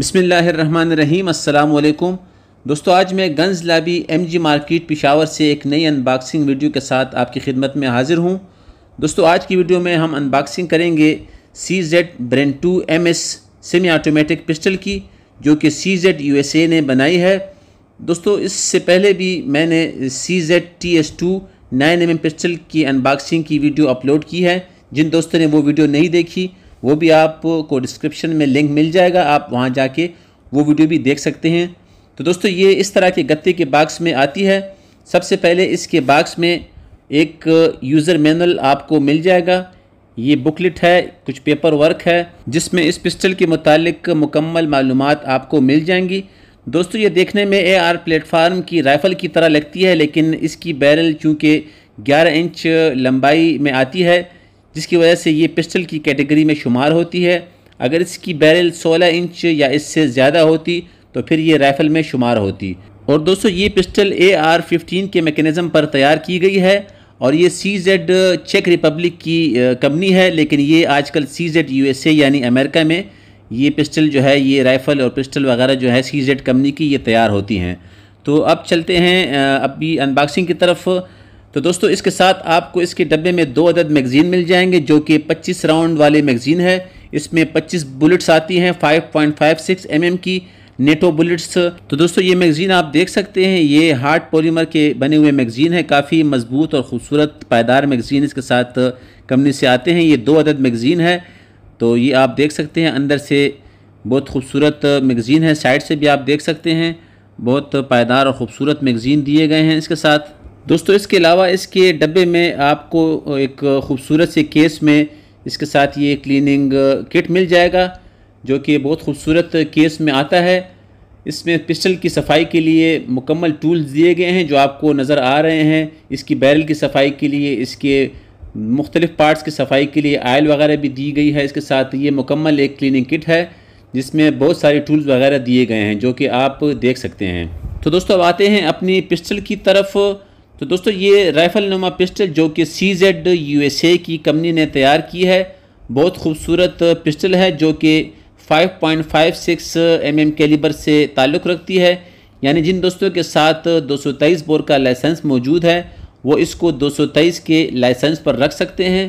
बसमीम् अल्लाम दोस्तों आज मैं गंज लाबी एम जी मार्केट पिशावर से एक नई अनबॉक्सिंग वीडियो के साथ आपकी खिदमत में हाज़िर हूँ दोस्तों आज की वीडियो में हम अनबॉक्सिंग करेंगे C Z Bren two M S semi automatic pistol की जो कि C Z U S A ने बनाई है दोस्तों इससे पहले भी मैंने C Z T S two nine M M pistol की अनबॉक्सिंग की वीडियो अपलोड की है जिन दोस्तों ने वो वीडियो नहीं देखी वो भी आपको डिस्क्रिप्शन में लिंक मिल जाएगा आप वहाँ जाके वो वीडियो भी देख सकते हैं तो दोस्तों ये इस तरह के गत्ते के बाक्स में आती है सबसे पहले इसके बाक्स में एक यूज़र मैनुअल आपको मिल जाएगा ये बुकलेट है कुछ पेपर वर्क है जिसमें इस पिस्टल के मुतालिक मुकम्मल मालूम आपको मिल जाएंगी दोस्तों ये देखने में ए आर प्लेटफार्म की राइफ़ल की तरह लगती है लेकिन इसकी बैरल चूँकि 11 इंच लंबाई में आती है जिसकी वजह से ये पिस्टल की कैटेगरी में शुमार होती है अगर इसकी बैरल 16 इंच या इससे ज़्यादा होती तो फिर ये राइफ़ल में शुमार होती और दोस्तों ये पिस्टल ए आर फिफ्टीन के मेकनिज़म पर तैयार की गई है और ये सी जेड चेक रिपब्लिक की कंपनी है लेकिन ये आजकल C Z U S A यानी अमेरिका में ये पिस्टल जो है ये राइफ़ल और पिस्टल वगैरह जो है सी जेड कंपनी की ये तैयार होती हैं तो अब चलते हैं अभी अनबॉक्सिंग की तरफ तो दोस्तों इसके साथ आपको इसके डब्बे में दो अदद मैगज़ीन मिल जाएंगे जो कि 25 राउंड वाले मैगज़ीन है इसमें 25 बुलेट्स आती हैं 5.56 एम की नेटो बुलेट्स तो दोस्तों ये मैगज़ीन आप देख सकते हैं ये हार्ड पॉलीमर के बने हुए मैगज़ीन है काफ़ी मजबूत और ख़ूबसूरत पायदार मैगज़ीन इसके साथ कंपनी से आते हैं ये दो अदद मैगज़ीन है तो ये आप देख सकते हैं अंदर से बहुत खूबसूरत मैगज़ीन है साइड से भी आप देख सकते हैं बहुत पायदार और ख़ूबसूरत मैगज़ीन दिए गए हैं इसके साथ दोस्तों इसके अलावा इसके डब्बे में आपको एक खूबसूरत से केस में इसके साथ ये क्लीनिंग किट मिल जाएगा जो कि बहुत खूबसूरत केस में आता है इसमें पिस्टल की सफाई के लिए मुकम्मल टूल्स दिए गए हैं जो आपको नज़र आ रहे हैं इसकी बैरल की सफाई के लिए इसके मुख्तलिफ़ पार्ट्स की सफाई के लिए आयल वगैरह भी दी गई है इसके साथ ये मुकम्मल एक क्लीनिंग किट है जिसमें बहुत सारे टूल्स वगैरह दिए गए हैं जो कि आप देख सकते हैं तो दोस्तों अब आते हैं अपनी पिस्टल की तरफ़ तो दोस्तों ये राइफ़ल नुमा पिस्टल जो कि C Z U S A की कंपनी ने तैयार की है बहुत खूबसूरत पिस्टल है जो कि 5.56 एम कैलिबर से ताल्लुक़ रखती है यानी जिन दोस्तों के साथ 223 बोर का लाइसेंस मौजूद है वो इसको 223 के लाइसेंस पर रख सकते हैं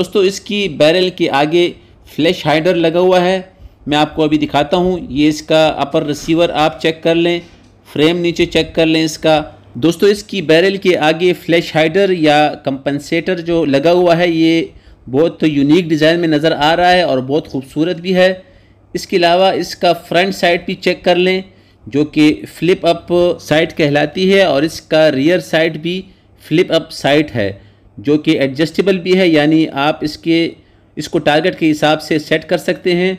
दोस्तों इसकी बैरल के आगे फ्लैश हाइडर लगा हुआ है मैं आपको अभी दिखाता हूँ ये इसका अपर रिसीवर आप चेक कर लें फ्रेम नीचे चेक कर लें इसका दोस्तों इसकी बैरल के आगे फ्लैश हाइडर या कंपनसेटर जो लगा हुआ है ये बहुत यूनिक डिज़ाइन में नज़र आ रहा है और बहुत खूबसूरत भी है इसके अलावा इसका फ्रंट साइड भी चेक कर लें जो कि फ़्लिप अप साइड कहलाती है और इसका रियर साइड भी फ़्लिप अप साइड है जो कि एडजस्टेबल भी है यानी आप इसके इसको टारगेट के हिसाब से सेट कर सकते हैं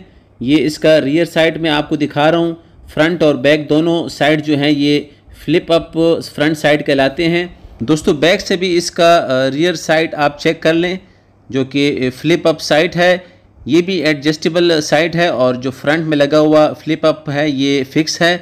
ये इसका रियर साइड में आपको दिखा रहा हूँ फ्रंट और बैक दोनों साइड जो हैं ये फ्लिप अप फ्रंट साइड कहलाते हैं दोस्तों बैक से भी इसका रियर साइड आप चेक कर लें जो कि फ्लिप अप साइड है ये भी एडजस्टेबल साइड है और जो फ्रंट में लगा हुआ फ्लिप अप है ये फिक्स है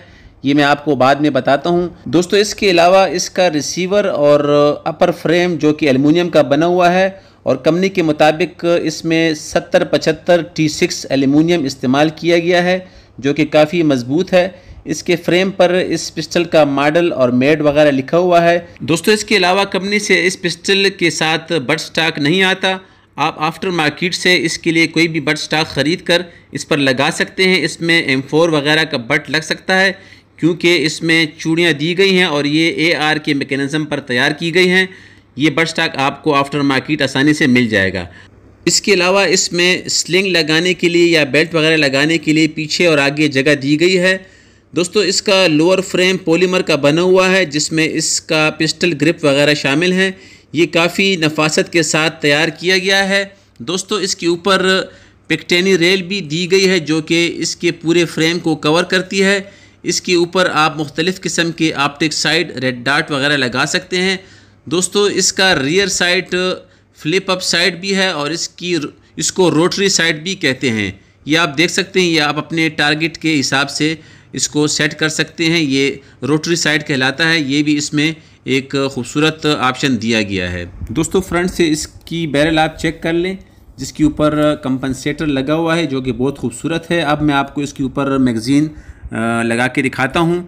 ये मैं आपको बाद में बताता हूँ दोस्तों इसके अलावा इसका रिसीवर और अपर फ्रेम जो कि एलमिनियम का बना हुआ है और कंपनी के मुताबिक इसमें सत्तर पचहत्तर टी सिक्स एलमिनियम इस्तेमाल किया गया है जो कि काफ़ी मज़बूत है इसके फ्रेम पर इस पिस्टल का मॉडल और मेड वगैरह लिखा हुआ है दोस्तों इसके अलावा कंपनी से इस पिस्टल के साथ बर्ड स्टॉक नहीं आता आप आफ्टर मार्केट से इसके लिए कोई भी बर्ड स्टॉक ख़रीद कर इस पर लगा सकते हैं इसमें एम फोर वगैरह का बट लग सकता है क्योंकि इसमें चूड़ियाँ दी गई हैं और ये ए आर के मेकेनिज़म पर तैयार की गई हैं ये बर्ड स्टॉक आपको आफ्टर मार्केट आसानी से मिल जाएगा इसके अलावा इसमें स्लिंग लगाने के लिए या बेल्ट वगैरह लगाने के लिए पीछे और आगे जगह दी गई है दोस्तों इसका लोअर फ्रेम पॉलीमर का बना हुआ है जिसमें इसका पिस्टल ग्रिप वगैरह शामिल हैं ये काफ़ी नफासत के साथ तैयार किया गया है दोस्तों इसके ऊपर पिकटेनी रेल भी दी गई है जो कि इसके पूरे फ्रेम को कवर करती है इसके ऊपर आप मुख्तलिफ़ किस्म के आपटिक साइड रेड डार्ट वगैरह लगा सकते हैं दोस्तों इसका rear side flip up side भी है और इसकी इसको रोटरी साइड भी कहते हैं ये आप देख सकते हैं ये आप अपने टारगेट के हिसाब से इसको सेट कर सकते हैं ये रोटरी साइड कहलाता है ये भी इसमें एक खूबसूरत ऑप्शन दिया गया है दोस्तों फ्रंट से इसकी बैरल आप चेक कर लें जिसके ऊपर कंपनसेटर लगा हुआ है जो कि बहुत खूबसूरत है अब मैं आपको इसके ऊपर मैगज़ीन लगा के दिखाता हूँ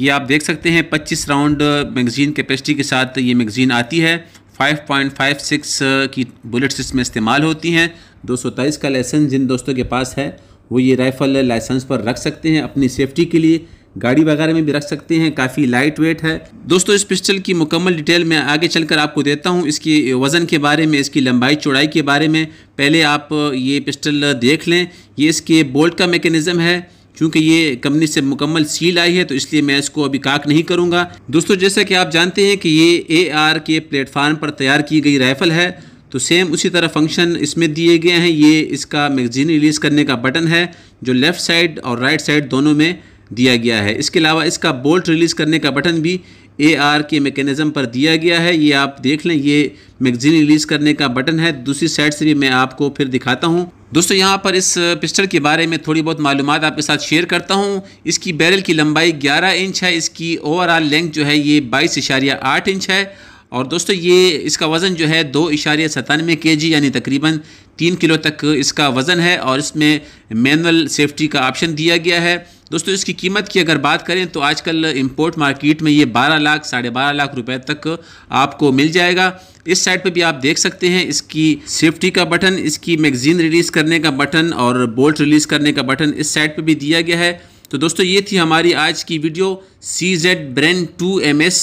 ये आप देख सकते हैं 25 राउंड मैगज़ीन कैपेसिटी के साथ ये मैगज़ीन आती है 5.56 की बुलेट्स इसमें इस्तेमाल होती हैं दो का लेसन जिन दोस्तों के पास है वो ये राइफ़ल लाइसेंस पर रख सकते हैं अपनी सेफ्टी के लिए गाड़ी वगैरह में भी रख सकते हैं काफ़ी लाइट वेट है दोस्तों इस पिस्टल की मुकम्मल डिटेल मैं आगे चलकर आपको देता हूँ इसकी वज़न के बारे में इसकी लंबाई चौड़ाई के बारे में पहले आप ये पिस्टल देख लें ये इसके बोल्ट का मेकेनिज़म है क्योंकि ये कंपनी से मुकम्मल सील आई है तो इसलिए मैं इसको अभी काक नहीं करूँगा दोस्तों जैसा कि आप जानते हैं कि ये ए के प्लेटफार्म पर तैयार की गई राइफ़ल है तो सेम उसी तरह फंक्शन इसमें दिए गए हैं ये इसका मैगजीन रिलीज़ करने का बटन है जो लेफ़्ट साइड और राइट right साइड दोनों में दिया गया है इसके अलावा इसका बोल्ट रिलीज़ करने का बटन भी ए आर के मेकेनिज़म पर दिया गया है ये आप देख लें ये मैगजीन रिलीज़ करने का बटन है दूसरी साइड से भी मैं आपको फिर दिखाता हूँ दोस्तों यहाँ पर इस पिस्टल के बारे में थोड़ी बहुत मालूम आपके साथ शेयर करता हूँ इसकी बैरल की लंबाई 11 इंच है इसकी ओवरऑल लेंथ जो है ये बाईस इंच है और दोस्तों ये इसका वज़न जो है दो इशारे सतानवे के जी यानी तकरीबन तीन किलो तक इसका वज़न है और इसमें मैनुअल सेफ्टी का ऑप्शन दिया गया है दोस्तों इसकी कीमत की अगर बात करें तो आजकल इंपोर्ट मार्केट में ये 12 लाख साढ़े बारह लाख रुपए तक आपको मिल जाएगा इस साइड पे भी आप देख सकते हैं इसकी सेफ्टी का बटन इसकी मैगजीन रिलीज़ करने का बटन और बोल्ट रिलीज़ करने का बटन इस साइड पे भी दिया गया है तो दोस्तों ये थी हमारी आज की video C Z brand two M S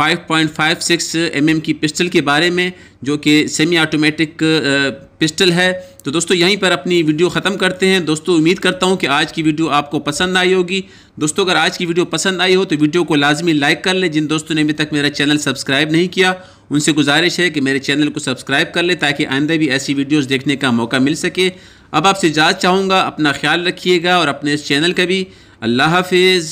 5.56 mm की पिस्टल के बारे में जो कि सेमी ऑटोमेटिक पिस्टल है तो दोस्तों यहीं पर अपनी वीडियो ख़त्म करते हैं दोस्तों उम्मीद करता हूं कि आज की वीडियो आपको पसंद आई होगी दोस्तों अगर आज की वीडियो पसंद आई हो तो वीडियो को लाजमी लाइक कर लें जिन दोस्तों ने अभी तक मेरा चैनल सब्सक्राइब नहीं किया उनसे गुजारिश है कि मेरे चैनल को सब्सक्राइब कर लें ताकि आइंदा भी ऐसी वीडियोज़ देखने का मौका मिल सके अब आपसे इजाज़त चाहूँगा अपना ख्याल रखिएगा और अपने इस चैनल का भी अल्लाह हाफिज़